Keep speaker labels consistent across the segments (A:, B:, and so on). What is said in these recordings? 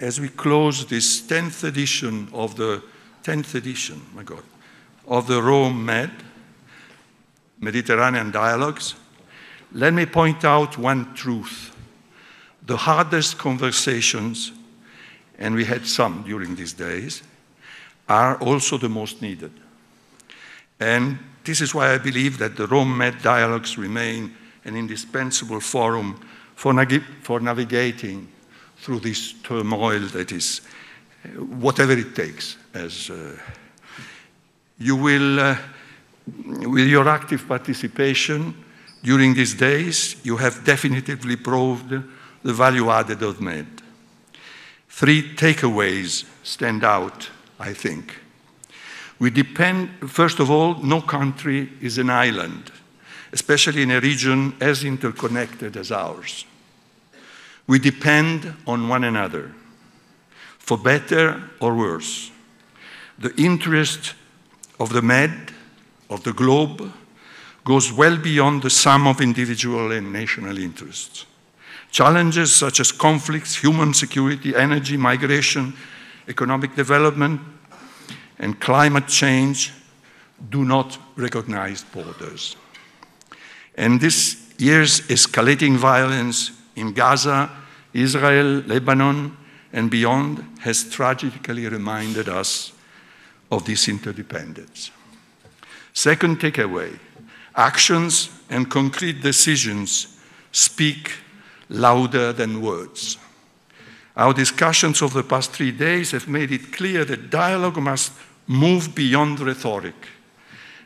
A: as we close this 10th edition of the 10th edition, my God, of the Rome Med, Mediterranean Dialogues, let me point out one truth. The hardest conversations, and we had some during these days, are also the most needed. And this is why I believe that the Rome Med dialogues remain an indispensable forum for, for navigating through this turmoil that is uh, whatever it takes as uh, you will uh, with your active participation during these days you have definitively proved the value added of med three takeaways stand out i think we depend first of all no country is an island especially in a region as interconnected as ours we depend on one another, for better or worse. The interest of the Med, of the globe, goes well beyond the sum of individual and national interests. Challenges such as conflicts, human security, energy, migration, economic development, and climate change do not recognize borders. And this year's escalating violence in Gaza Israel, Lebanon, and beyond has tragically reminded us of this interdependence. Second takeaway, actions and concrete decisions speak louder than words. Our discussions of the past three days have made it clear that dialogue must move beyond rhetoric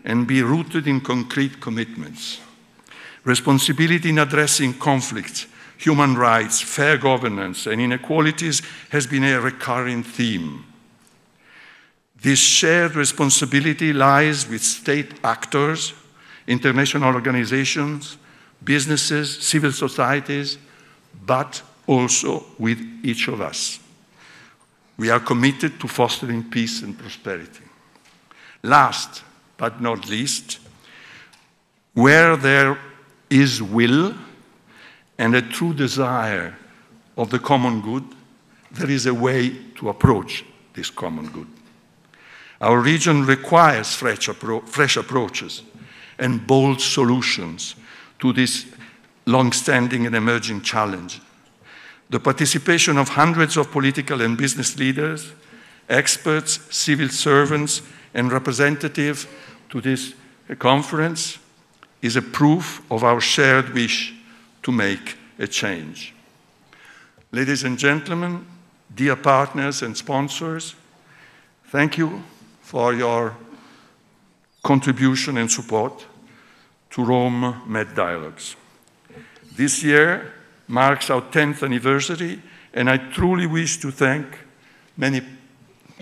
A: and be rooted in concrete commitments. Responsibility in addressing conflicts human rights, fair governance, and inequalities has been a recurring theme. This shared responsibility lies with state actors, international organizations, businesses, civil societies, but also with each of us. We are committed to fostering peace and prosperity. Last but not least, where there is will, and a true desire of the common good, there is a way to approach this common good. Our region requires fresh, appro fresh approaches and bold solutions to this long-standing and emerging challenge. The participation of hundreds of political and business leaders, experts, civil servants, and representatives to this conference is a proof of our shared wish to make a change. Ladies and gentlemen, dear partners and sponsors, thank you for your contribution and support to Rome Med Dialogues. This year marks our 10th anniversary, and I truly wish to thank many,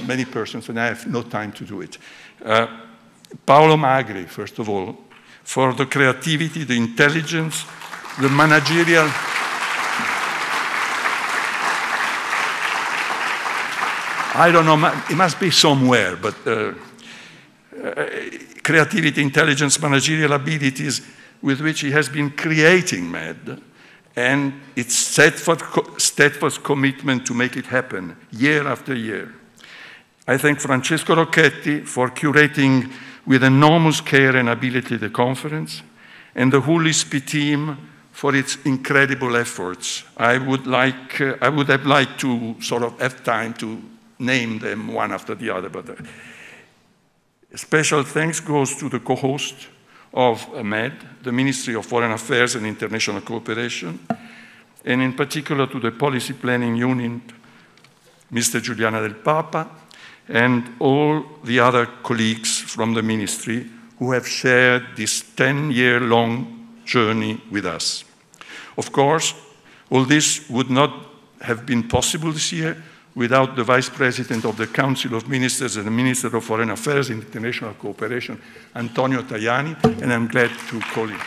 A: many persons, and I have no time to do it. Uh, Paolo Magri, first of all, for the creativity, the intelligence, the managerial. I don't know, it must be somewhere, but uh, uh, creativity, intelligence, managerial abilities with which he has been creating MED and its steadfast, commitment to make it happen year after year. I thank Francesco Rocchetti for curating with enormous care and ability the conference and the whole ISP team for its incredible efforts. I would, like, uh, I would have liked to sort of have time to name them one after the other, but uh, special thanks goes to the co-host of Med, the Ministry of Foreign Affairs and International Cooperation, and in particular to the Policy Planning Unit, Mr. Giuliana del Papa, and all the other colleagues from the ministry who have shared this 10-year-long journey with us. Of course, all this would not have been possible this year without the Vice President of the Council of Ministers and the Minister of Foreign Affairs and International Cooperation, Antonio Tajani, and I'm glad to call him.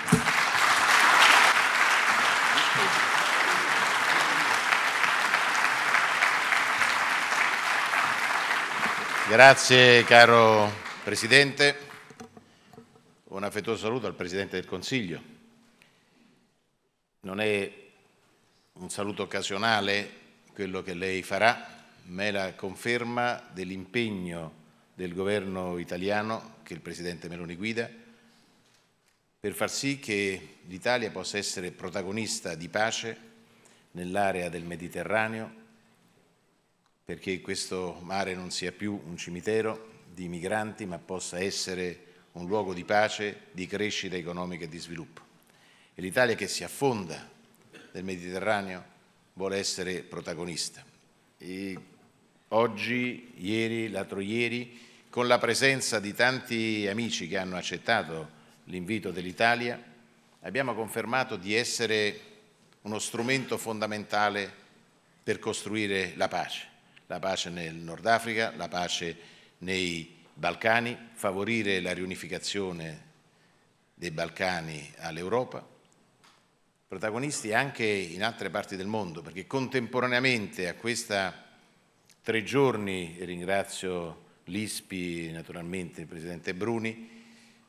B: Grazie caro Presidente, un affettuoso saluto al Presidente del Consiglio. Non è un saluto occasionale quello che lei farà, ma è la conferma dell'impegno del governo italiano che il Presidente Meloni guida per far sì che l'Italia possa essere protagonista di pace nell'area del Mediterraneo, perché questo mare non sia più un cimitero di migranti, ma possa essere un luogo di pace, di crescita economica e di sviluppo e l'Italia che si affonda nel Mediterraneo vuole essere protagonista. E oggi, ieri, l'altro ieri, con la presenza di tanti amici che hanno accettato l'invito dell'Italia, abbiamo confermato di essere uno strumento fondamentale per costruire la pace, la pace nel Nord Africa, la pace nei Balcani, favorire la riunificazione dei Balcani all'Europa protagonisti anche in altre parti del mondo, perché contemporaneamente a questi tre giorni, e ringrazio l'ISPI, naturalmente il Presidente Bruni,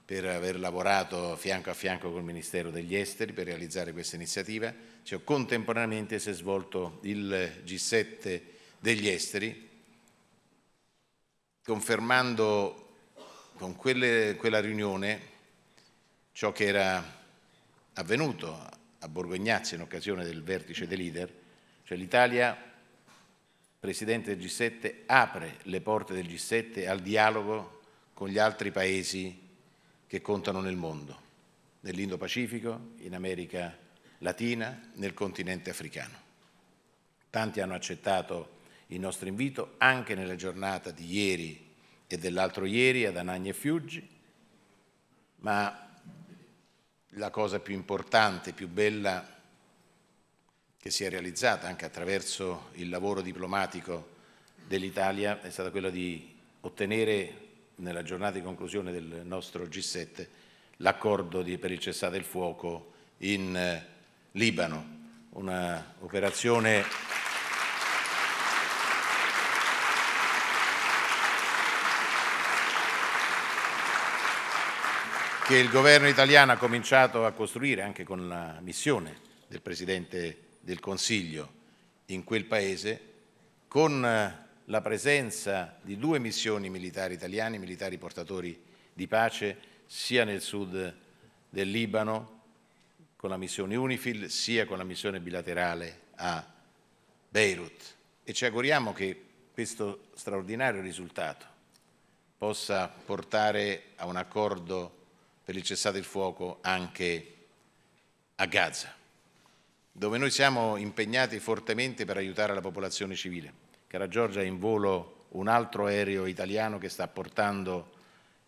B: per aver lavorato fianco a fianco col Ministero degli Esteri per realizzare questa iniziativa. Cioè, contemporaneamente si è svolto il G7 degli Esteri, confermando con quelle, quella riunione ciò che era avvenuto a Borgognazzi in occasione del vertice dei leader, cioè l'Italia, presidente del G7, apre le porte del G7 al dialogo con gli altri paesi che contano nel mondo, nell'Indo-Pacifico, in America Latina, nel continente africano. Tanti hanno accettato il nostro invito anche nella giornata di ieri e dell'altro ieri ad Anagni e Fiuggi, ma la cosa più importante, più bella che si è realizzata anche attraverso il lavoro diplomatico dell'Italia è stata quella di ottenere nella giornata di conclusione del nostro G7 l'accordo per il cessate il fuoco in eh, Libano, un'operazione che il governo italiano ha cominciato a costruire anche con la missione del Presidente del Consiglio in quel Paese, con eh, la presenza di due missioni militari italiane, militari portatori di pace, sia nel sud del Libano con la missione UNIFIL, sia con la missione bilaterale a Beirut. E ci auguriamo che questo straordinario risultato possa portare a un accordo per il cessate il fuoco anche a Gaza, dove noi siamo impegnati fortemente per aiutare la popolazione civile. Cara Giorgia è in volo un altro aereo italiano che sta portando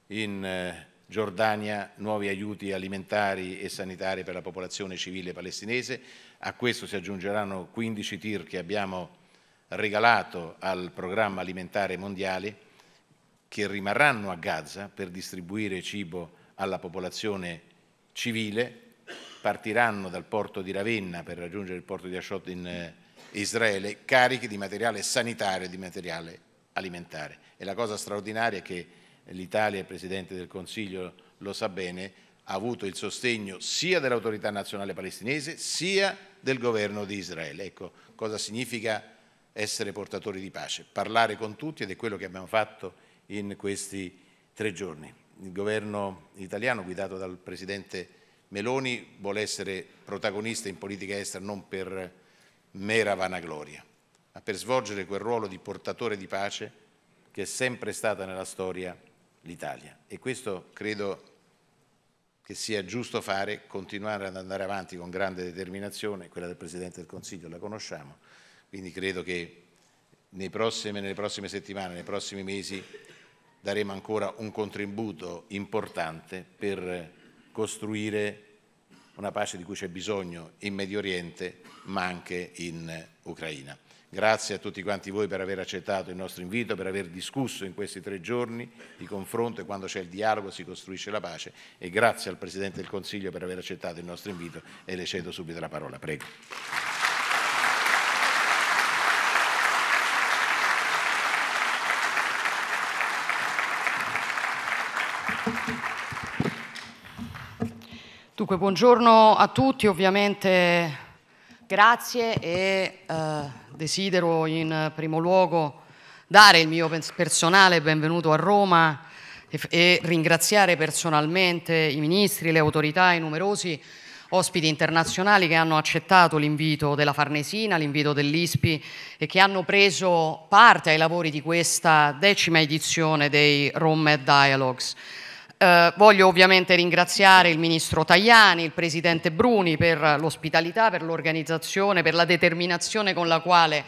B: in eh, Giordania nuovi aiuti alimentari e sanitari per la popolazione civile palestinese. A questo si aggiungeranno 15 tir che abbiamo regalato al programma alimentare mondiale che rimarranno a Gaza per distribuire cibo alla popolazione civile, partiranno dal porto di Ravenna per raggiungere il porto di Ashot in eh, Israele, carichi di materiale sanitario e di materiale alimentare. E la cosa straordinaria è che l'Italia, il Presidente del Consiglio lo sa bene, ha avuto il sostegno sia dell'autorità nazionale palestinese sia del governo di Israele. Ecco cosa significa essere portatori di pace, parlare con tutti ed è quello che abbiamo fatto in questi tre giorni il governo italiano guidato dal Presidente Meloni vuole essere protagonista in politica estera non per mera vanagloria, ma per svolgere quel ruolo di portatore di pace che è sempre stata nella storia l'Italia. E questo credo che sia giusto fare, continuare ad andare avanti con grande determinazione, quella del Presidente del Consiglio la conosciamo, quindi credo che prossimi, nelle prossime settimane, nei prossimi mesi daremo ancora un contributo importante per costruire una pace di cui c'è bisogno in Medio Oriente ma anche in Ucraina. Grazie a tutti quanti voi per aver accettato il nostro invito, per aver discusso in questi tre giorni di confronto e quando c'è il dialogo si costruisce la pace e grazie al Presidente del Consiglio per aver accettato il nostro invito e le cedo subito la parola. Prego.
C: Dunque, buongiorno a tutti, ovviamente grazie e eh, desidero in primo luogo dare il mio personale benvenuto a Roma e, e, ringraziare personalmente i ministri, le autorità e i numerosi ospiti internazionali che hanno accettato l'invito della Farnesina, l'invito dell'ISPI e che hanno preso parte ai lavori di questa decima edizione dei Rome Dialogues. Eh, voglio ovviamente ringraziare il Ministro Tajani, il Presidente Bruni per l'ospitalità, per l'organizzazione, per la determinazione con la quale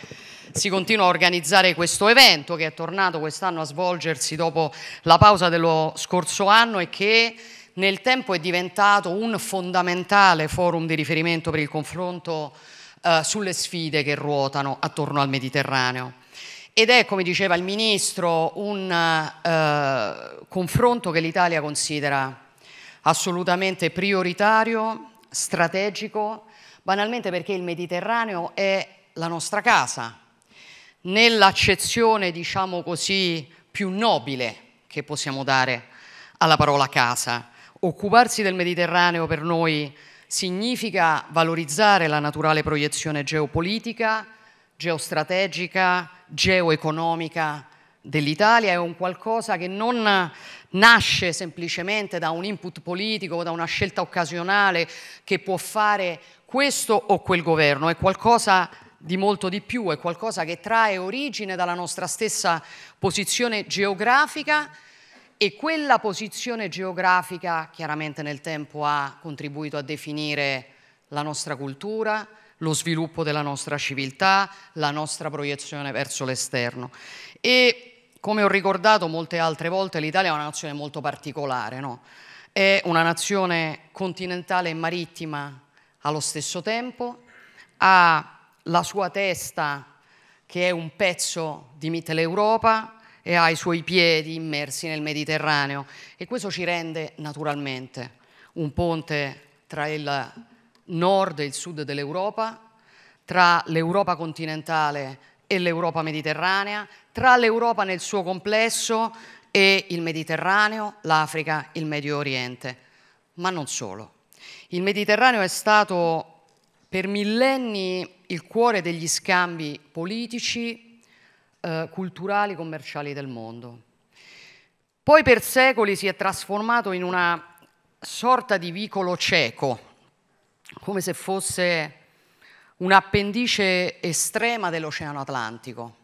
C: si continua a organizzare questo evento che è tornato quest'anno a svolgersi dopo la pausa dello scorso anno e che nel tempo è diventato un fondamentale forum di riferimento per il confronto eh, sulle sfide che ruotano attorno al Mediterraneo. Ed è, come diceva il Ministro, un eh, confronto che l'Italia considera assolutamente prioritario, strategico, banalmente perché il Mediterraneo è la nostra casa, nell'accezione, diciamo così, più nobile che possiamo dare alla parola casa. Occuparsi del Mediterraneo per noi significa valorizzare la naturale proiezione geopolitica, geostrategica, geoeconomica dell'Italia, è un qualcosa che non nasce semplicemente da un input politico da una scelta occasionale che può fare questo o quel governo, è qualcosa di molto di più, è qualcosa che trae origine dalla nostra stessa posizione geografica e quella posizione geografica chiaramente nel tempo ha contribuito a definire la nostra cultura, lo sviluppo della nostra civiltà, la nostra proiezione verso l'esterno. E come ho ricordato molte altre volte, l'Italia è una nazione molto particolare, no? è una nazione continentale e marittima allo stesso tempo, ha la sua testa che è un pezzo di Mitteleuropa e ha i suoi piedi immersi nel Mediterraneo e questo ci rende naturalmente un ponte tra il nord e il sud dell'Europa, tra l'Europa continentale e l'Europa mediterranea, tra l'Europa nel suo complesso e il Mediterraneo, l'Africa, il Medio Oriente, ma non solo. Il Mediterraneo è stato per millenni il cuore degli scambi politici, eh, culturali, commerciali del mondo. Poi per secoli si è trasformato in una sorta di vicolo cieco come se fosse un'appendice estrema dell'Oceano Atlantico.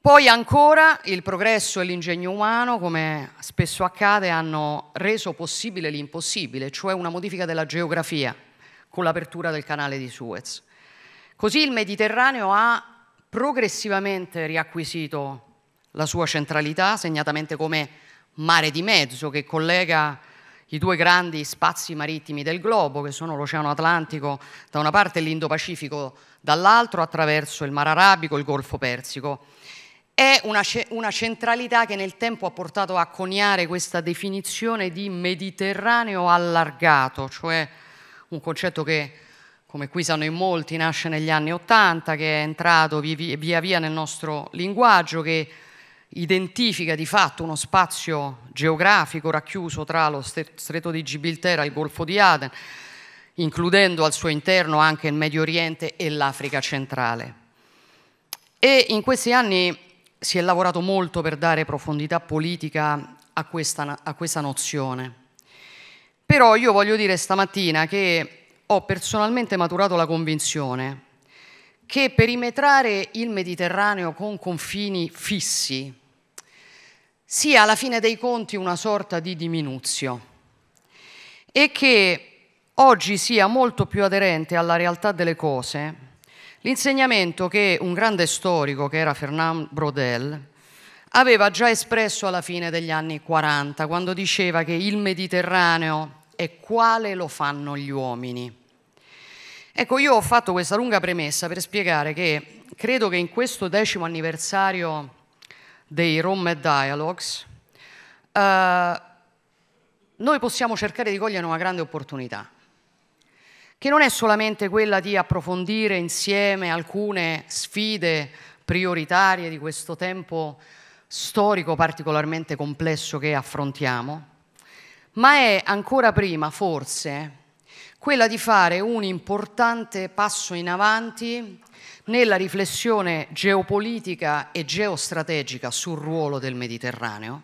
C: Poi ancora il progresso e l'ingegno umano, come spesso accade, hanno reso possibile l'impossibile, cioè una modifica della geografia con l'apertura del canale di Suez. Così il Mediterraneo ha progressivamente riacquisito la sua centralità, segnatamente come mare di mezzo che collega i due grandi spazi marittimi del globo, che sono l'Oceano Atlantico da una parte e l'Indo-Pacifico dall'altro, attraverso il Mar Arabico e il Golfo Persico. È una, una centralità che nel tempo ha portato a coniare questa definizione di Mediterraneo allargato, cioè un concetto che come qui sanno in molti, nasce negli anni Ottanta, che è entrato via via nel nostro linguaggio, che identifica di fatto uno spazio geografico racchiuso tra lo stretto di Gibilterra e il golfo di Aden, includendo al suo interno anche il Medio Oriente e l'Africa centrale. E in questi anni si è lavorato molto per dare profondità politica a questa, a questa nozione. Però io voglio dire stamattina che ho personalmente maturato la convinzione che perimetrare il Mediterraneo con confini fissi sia alla fine dei conti una sorta di diminuzio e che oggi sia molto più aderente alla realtà delle cose l'insegnamento che un grande storico, che era Fernand Brodel, aveva già espresso alla fine degli anni 40, quando diceva che il Mediterraneo è quale lo fanno gli uomini. Ecco, io ho fatto questa lunga premessa per spiegare che credo che in questo decimo anniversario dei Rome Dialogues eh, noi possiamo cercare di cogliere una grande opportunità, che non è solamente quella di approfondire insieme alcune sfide prioritarie di questo tempo storico particolarmente complesso che affrontiamo, ma è ancora prima, forse, quella di fare un importante passo in avanti nella riflessione geopolitica e geostrategica sul ruolo del Mediterraneo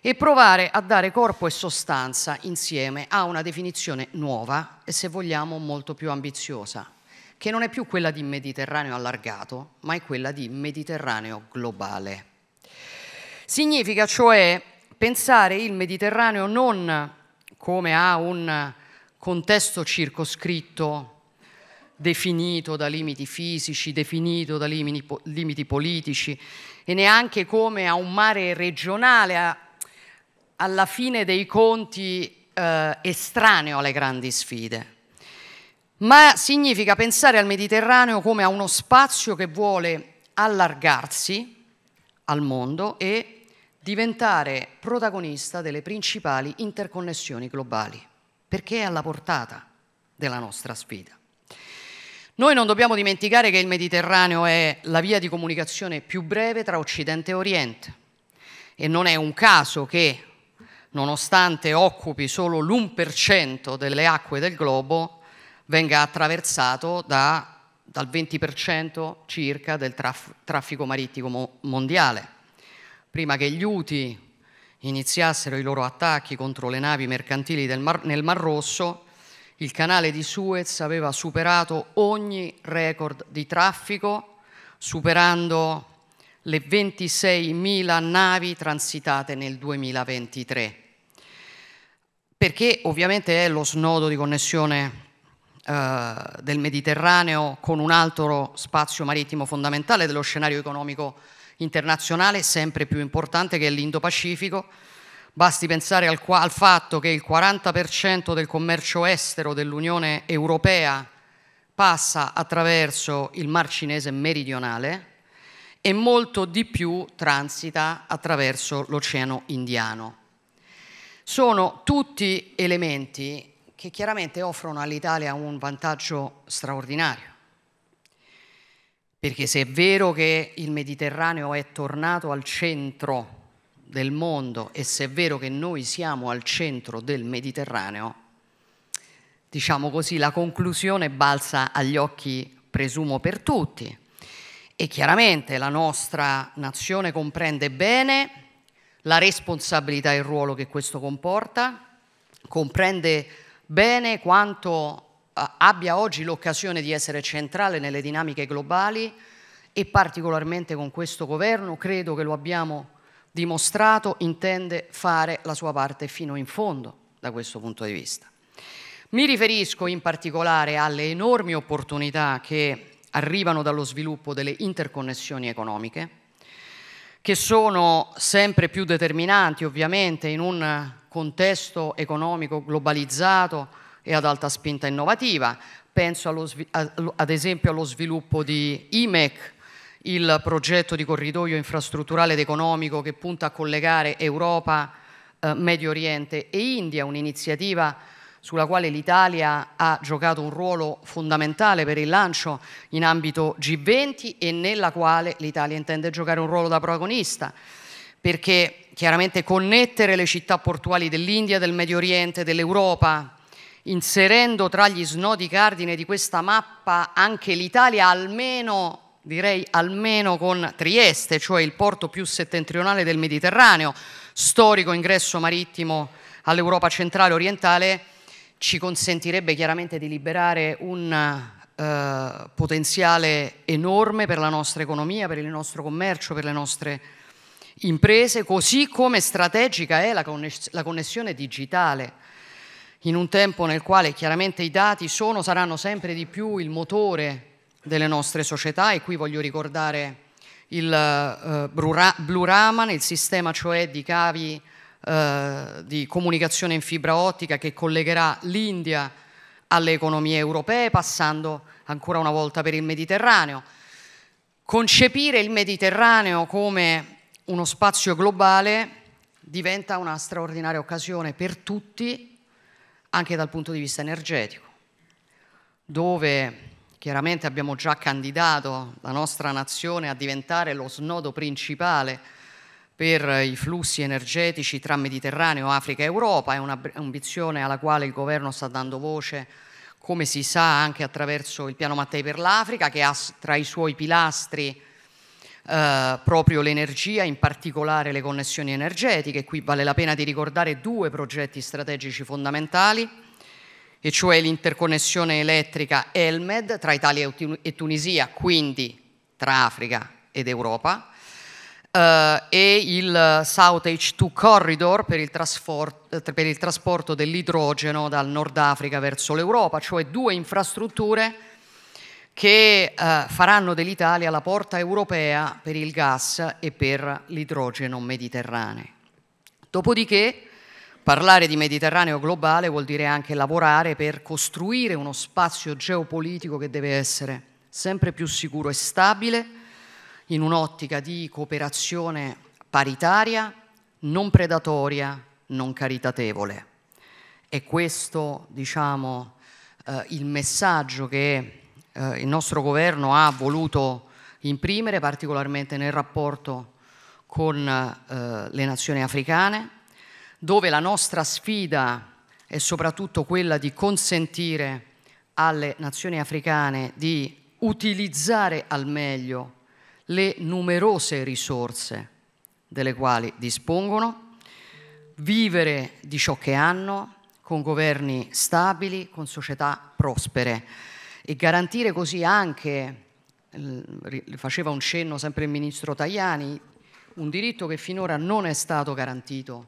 C: e provare a dare corpo e sostanza insieme a una definizione nuova e se vogliamo molto più ambiziosa, che non è più quella di Mediterraneo allargato, ma è quella di Mediterraneo globale. Significa cioè pensare il Mediterraneo non come a un contesto circoscritto definito da limiti fisici, definito da limiti, limiti, politici e neanche come a un mare regionale a, alla fine dei conti eh, estraneo alle grandi sfide, ma significa pensare al Mediterraneo come a uno spazio che vuole allargarsi al mondo e diventare protagonista delle principali interconnessioni globali perché è alla portata della nostra sfida. Noi non dobbiamo dimenticare che il Mediterraneo è la via di comunicazione più breve tra Occidente e Oriente e non è un caso che, nonostante occupi solo l'1% delle acque del globo, venga attraversato da, dal 20% circa del traf, traffico marittimo mondiale. Prima che gli UTI iniziassero i loro attacchi contro le navi mercantili Mar, nel Mar Rosso, il canale di Suez aveva superato ogni record di traffico, superando le 26.000 navi transitate nel 2023, perché ovviamente è lo snodo di connessione eh, del Mediterraneo con un altro spazio marittimo fondamentale dello scenario economico internazionale sempre più importante che è l'Indo-Pacifico. Basti pensare al, al fatto che il 40% del commercio estero dell'Unione Europea passa attraverso il Mar Cinese meridionale e molto di più transita attraverso l'Oceano Indiano. Sono tutti elementi che chiaramente offrono all'Italia un vantaggio straordinario. Perché se è vero che il Mediterraneo è tornato al centro del mondo e se è vero che noi siamo al centro del Mediterraneo, diciamo così, la conclusione balza agli occhi, presumo, per tutti. E chiaramente la nostra nazione comprende bene la responsabilità e il ruolo che questo comporta, comprende bene quanto abbia oggi l'occasione di essere centrale nelle dinamiche globali e particolarmente con questo governo, credo che lo abbiamo dimostrato, intende fare la sua parte fino in fondo da questo punto di vista. Mi riferisco in particolare alle enormi opportunità che arrivano dallo sviluppo delle interconnessioni economiche, che sono sempre più determinanti ovviamente in un contesto economico globalizzato e ad alta spinta innovativa. Penso allo, ad esempio allo sviluppo di IMEC, il progetto di corridoio infrastrutturale ed economico che punta a collegare Europa, eh, Medio Oriente e India, un'iniziativa sulla quale l'Italia ha giocato un ruolo fondamentale per il lancio in ambito G20 e nella quale l'Italia intende giocare un ruolo da protagonista, perché chiaramente connettere le città portuali dell'India, del Medio Oriente, dell'Europa inserendo tra gli snodi cardine di questa mappa anche l'Italia almeno direi almeno con Trieste, cioè il porto più settentrionale del Mediterraneo, storico ingresso marittimo all'Europa centrale orientale, ci consentirebbe chiaramente di liberare un eh, potenziale enorme per la nostra economia, per il nostro commercio, per le nostre imprese, così come strategica è la, conness la connessione digitale in un tempo nel quale chiaramente i dati sono, saranno sempre di più il motore delle nostre società e qui voglio ricordare il eh, Blue Raman, il sistema cioè di cavi eh, di comunicazione in fibra ottica che collegherà l'India alle economie europee passando ancora una volta per il Mediterraneo. Concepire il Mediterraneo come uno spazio globale diventa una straordinaria occasione per tutti anche dal punto di vista energetico, dove chiaramente abbiamo già candidato la nostra nazione a diventare lo snodo principale per i flussi energetici tra Mediterraneo, Africa e Europa, è un'ambizione alla quale il governo sta dando voce, come si sa, anche attraverso il piano Mattei per l'Africa, che ha tra i suoi pilastri eh, proprio l'energia, in particolare le connessioni energetiche. Qui vale la pena di ricordare due progetti strategici fondamentali, e cioè l'interconnessione elettrica ELMED tra Italia e Tunisia, quindi tra Africa ed Europa, Uh, e il South H2 Corridor per il, per il trasporto dell'idrogeno dal Nord Africa verso l'Europa, cioè due infrastrutture che eh, faranno dell'Italia la porta europea per il gas e per l'idrogeno mediterraneo. Dopodiché parlare di Mediterraneo globale vuol dire anche lavorare per costruire uno spazio geopolitico che deve essere sempre più sicuro e stabile in un'ottica di cooperazione paritaria, non predatoria, non caritatevole. E questo, diciamo, eh, il messaggio che eh, il nostro governo ha voluto imprimere, particolarmente nel rapporto con eh, le nazioni africane, dove la nostra sfida è soprattutto quella di consentire alle nazioni africane di utilizzare al meglio le numerose risorse delle quali dispongono, vivere di ciò che hanno con governi stabili, con società prospere e garantire così anche, faceva un cenno sempre il ministro Tajani, un diritto che finora non è stato garantito,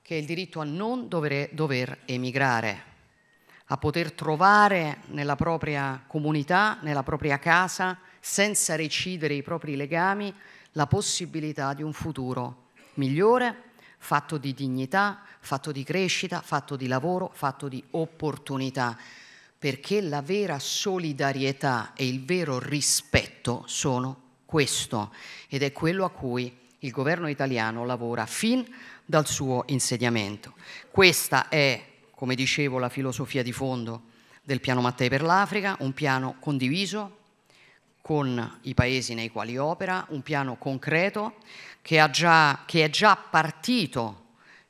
C: che è il diritto a non dover, dover emigrare a poter trovare nella propria comunità, nella propria casa, senza recidere i propri legami, la possibilità di un futuro migliore, fatto di dignità, fatto di crescita, fatto di lavoro, fatto di opportunità perché la vera solidarietà e il vero rispetto sono questo ed è quello a cui il governo italiano lavora fin dal suo insediamento. Questa è, come dicevo, la filosofia di fondo del piano Mattei per l'Africa, un piano condiviso con i paesi nei quali opera, un piano concreto che, già, che è già partito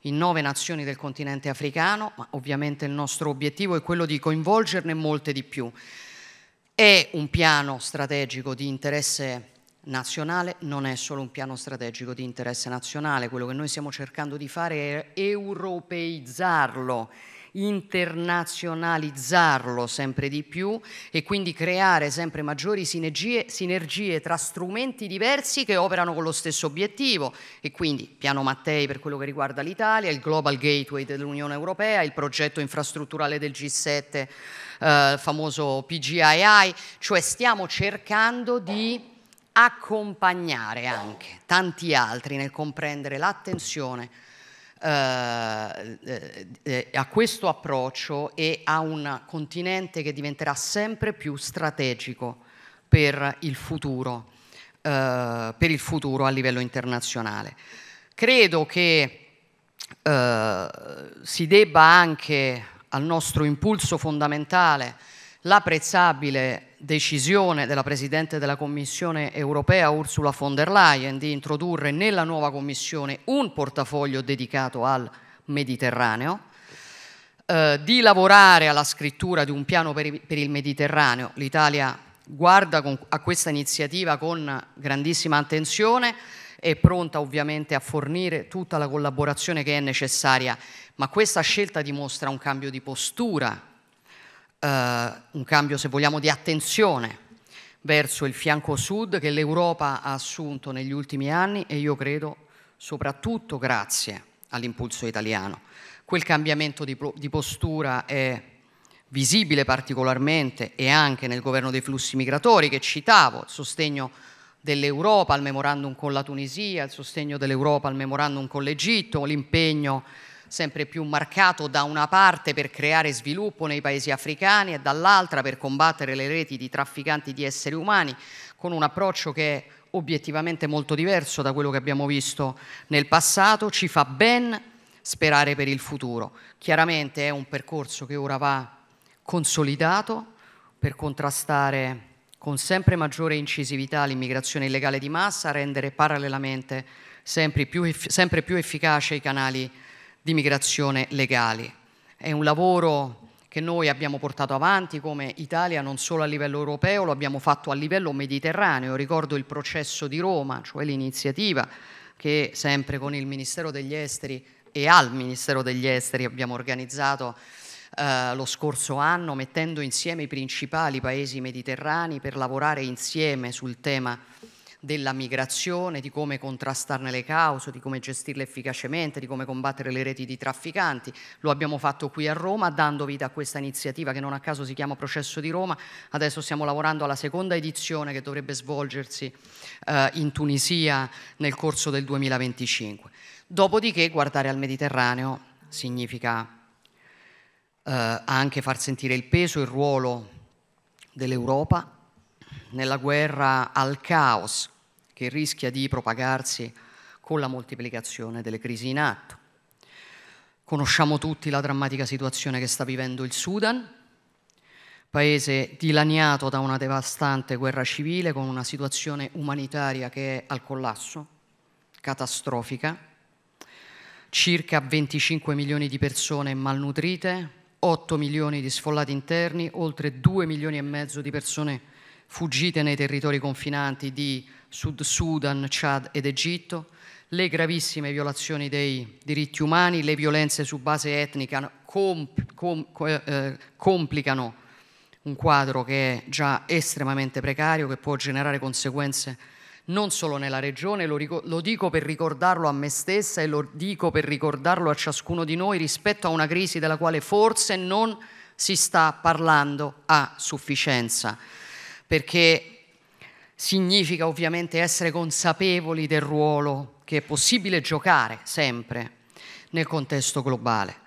C: in nove nazioni del continente africano, ma ovviamente il nostro obiettivo è quello di coinvolgerne molte di più. È un piano strategico di interesse nazionale, non è solo un piano strategico di interesse nazionale, quello che noi stiamo cercando di fare è europeizzarlo internazionalizzarlo sempre di più e quindi creare sempre maggiori sinergie, sinergie, tra strumenti diversi che operano con lo stesso obiettivo e quindi Piano Mattei per quello che riguarda l'Italia, il Global Gateway dell'Unione Europea, il progetto infrastrutturale del G7, eh, il famoso PGII, cioè stiamo cercando di accompagnare anche tanti altri nel comprendere l'attenzione eh, eh, eh, a questo approccio e a un continente che diventerà sempre più strategico per il futuro, eh, per il futuro a livello internazionale. Credo che eh, si debba anche al nostro impulso fondamentale l'apprezzabile decisione della Presidente della Commissione europea Ursula von der Leyen di introdurre nella nuova Commissione un portafoglio dedicato al Mediterraneo, eh, di lavorare alla scrittura di un piano per, il Mediterraneo. L'Italia guarda con, a questa iniziativa con grandissima attenzione è pronta ovviamente a fornire tutta la collaborazione che è necessaria, ma questa scelta dimostra un cambio di postura eh, un cambio, se vogliamo, di attenzione verso il fianco sud che l'Europa ha assunto negli ultimi anni e io credo soprattutto grazie all'impulso italiano. Quel cambiamento di, di postura è visibile particolarmente e anche nel governo dei flussi migratori che citavo, il sostegno dell'Europa al memorandum con la Tunisia, il sostegno dell'Europa al memorandum con l'Egitto, l'impegno sempre più marcato da una parte per creare sviluppo nei paesi africani e dall'altra per combattere le reti di trafficanti di esseri umani, con un approccio che è obiettivamente molto diverso da quello che abbiamo visto nel passato, ci fa ben sperare per il futuro. Chiaramente è un percorso che ora va consolidato per contrastare con sempre maggiore incisività l'immigrazione illegale di massa, rendere parallelamente sempre più, sempre più efficaci i canali di migrazione legali. È un lavoro che noi abbiamo portato avanti come Italia non solo a livello europeo, lo abbiamo fatto a livello mediterraneo. Ricordo il processo di Roma, cioè l'iniziativa che sempre con il Ministero degli Esteri e al Ministero degli Esteri abbiamo organizzato eh, lo scorso anno mettendo insieme i principali paesi mediterranei per lavorare insieme sul tema della migrazione, di come contrastarne le cause, di come gestirle efficacemente, di come combattere le reti di trafficanti. Lo abbiamo fatto qui a Roma dando vita a questa iniziativa che non a caso si chiama Processo di Roma. Adesso stiamo lavorando alla seconda edizione che dovrebbe svolgersi eh, in Tunisia nel corso del 2025. Dopodiché guardare al Mediterraneo significa eh, anche far sentire il peso e il ruolo dell'Europa nella guerra al caos che rischia di propagarsi con la moltiplicazione delle crisi in atto. Conosciamo tutti la drammatica situazione che sta vivendo il Sudan, paese dilaniato da una devastante guerra civile con una situazione umanitaria che è al collasso, catastrofica, circa 25 milioni di persone malnutrite, 8 milioni di sfollati interni, oltre 2 milioni e mezzo di persone fuggite nei territori confinanti di Sud Sudan, Chad ed Egitto, le gravissime violazioni dei diritti umani, le violenze su base etnica comp com eh, complicano un quadro che è già estremamente precario, che può generare conseguenze non solo nella regione, lo, lo, dico per ricordarlo a me stessa e lo dico per ricordarlo a ciascuno di noi rispetto a una crisi della quale forse non si sta parlando a sufficienza perché significa ovviamente essere consapevoli del ruolo che è possibile giocare sempre nel contesto globale.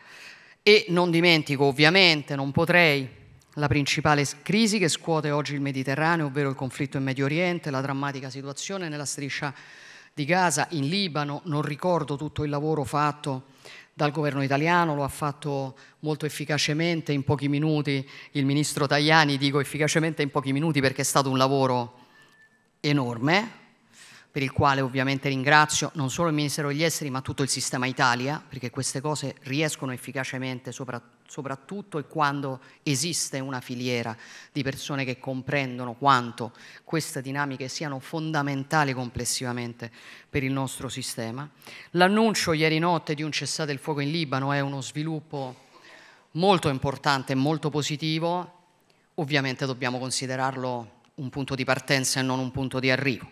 C: E non dimentico, ovviamente, non potrei, la principale crisi che scuote oggi il Mediterraneo, ovvero il conflitto in Medio Oriente, la drammatica situazione nella striscia di Gaza, in Libano, non ricordo tutto il lavoro fatto dal governo italiano, lo ha fatto molto efficacemente in pochi minuti il ministro Tajani, dico efficacemente in pochi minuti perché è stato un lavoro enorme, per il quale ovviamente ringrazio non solo il Ministero degli Esteri ma tutto il sistema Italia, perché queste cose riescono efficacemente soprattutto soprattutto e quando esiste una filiera di persone che comprendono quanto queste dinamiche siano fondamentali complessivamente per il nostro sistema. L'annuncio ieri notte di un cessate il fuoco in Libano è uno sviluppo molto importante e molto positivo, ovviamente dobbiamo considerarlo un punto di partenza e non un punto di arrivo.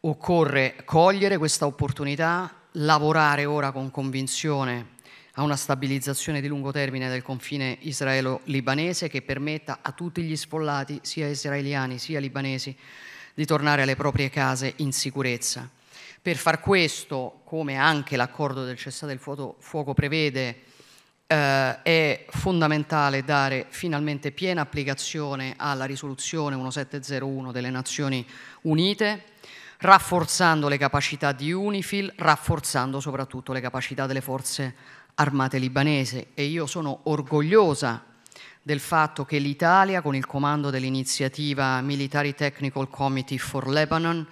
C: Occorre cogliere questa opportunità, lavorare ora con convinzione a una stabilizzazione di lungo termine del confine israelo-libanese che permetta a tutti gli sfollati, sia israeliani sia libanesi, di tornare alle proprie case in sicurezza. Per far questo, come anche l'accordo del cessato del fuoco, prevede, eh, è fondamentale dare finalmente piena applicazione alla risoluzione 1701 delle Nazioni Unite, rafforzando le capacità di UNIFIL, rafforzando soprattutto le capacità delle forze armate libanese e io sono orgogliosa del fatto che l'Italia, con il comando dell'iniziativa Military Technical Committee for Lebanon,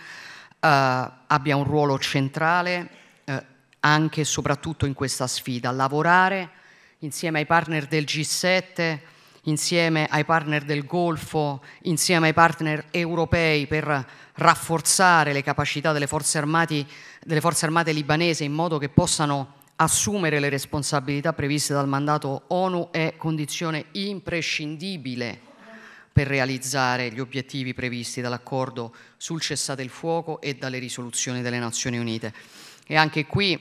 C: eh, abbia un ruolo centrale eh, anche e soprattutto in questa sfida, lavorare insieme ai partner del G7, insieme ai partner del Golfo, insieme ai partner europei per rafforzare le capacità delle forze, armati, delle forze armate libanese in modo che possano assumere le responsabilità previste dal mandato ONU è condizione imprescindibile per realizzare gli obiettivi previsti dall'accordo sul cessate il fuoco e dalle risoluzioni delle Nazioni Unite. E anche qui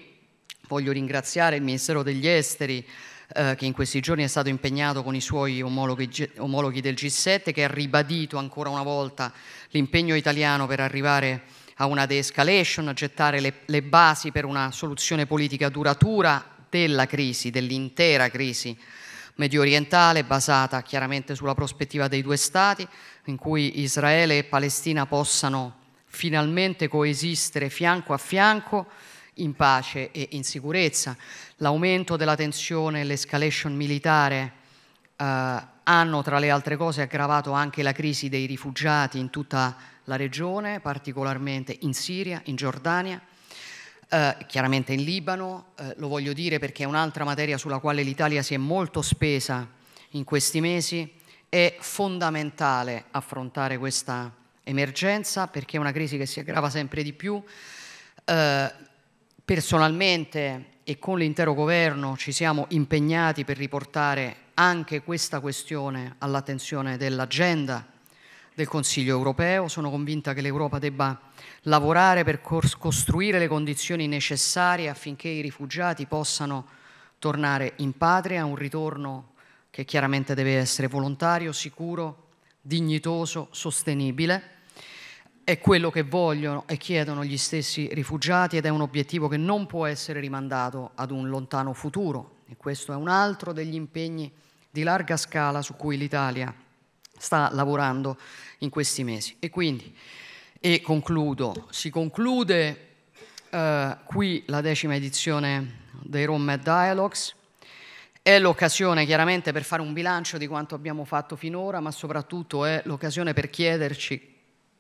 C: voglio ringraziare il Ministero degli Esteri eh, che in questi giorni è stato impegnato con i suoi omologhi, omologhi del G7 che ha ribadito ancora una volta l'impegno italiano per arrivare a a una de-escalation, a gettare le, le basi per una soluzione politica duratura della crisi, dell'intera crisi medio orientale, basata chiaramente sulla prospettiva dei due Stati, in cui Israele e Palestina possano finalmente coesistere fianco a fianco in pace e in sicurezza. L'aumento della tensione e l'escalation militare eh, hanno tra le altre cose aggravato anche la crisi dei rifugiati in tutta la regione, particolarmente in Siria, in Giordania, eh, chiaramente in Libano, eh, lo voglio dire perché è un'altra materia sulla quale l'Italia si è molto spesa in questi mesi, è fondamentale affrontare questa emergenza perché è una crisi che si aggrava sempre di più. Eh, personalmente e con l'intero governo ci siamo impegnati per riportare anche questa questione all'attenzione dell'agenda del Consiglio europeo. Sono convinta che l'Europa debba lavorare per costruire le condizioni necessarie affinché i rifugiati possano tornare in patria, un ritorno che chiaramente deve essere volontario, sicuro, dignitoso, sostenibile. È quello che vogliono e chiedono gli stessi rifugiati ed è un obiettivo che non può essere rimandato ad un lontano futuro. E questo è un altro degli impegni di larga scala su cui l'Italia ha sta lavorando in questi mesi. E quindi, e concludo, si conclude eh, qui la decima edizione dei Mad Dialogues, è l'occasione chiaramente per fare un bilancio di quanto abbiamo fatto finora, ma soprattutto è l'occasione per chiederci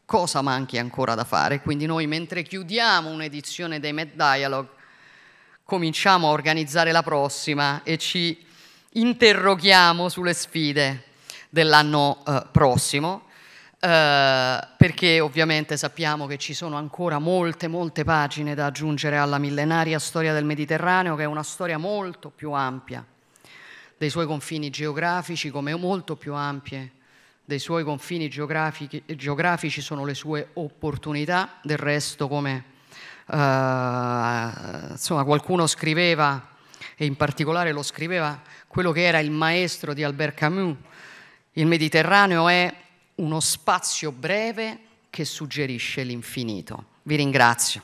C: cosa manchi ancora da fare. Quindi noi mentre chiudiamo un'edizione dei Mad Dialogue cominciamo a organizzare la prossima e ci interroghiamo sulle sfide dell'anno eh, prossimo, eh, perché ovviamente sappiamo che ci sono ancora molte, molte pagine da aggiungere alla millenaria storia del Mediterraneo, che è una storia molto più ampia dei suoi confini geografici, come molto più ampie dei suoi confini geografici, geografici sono le sue opportunità, del resto come eh, insomma, qualcuno scriveva, e in particolare lo scriveva quello che era il maestro di Albert Camus, il Mediterraneo è uno spazio breve che suggerisce l'infinito. Vi ringrazio.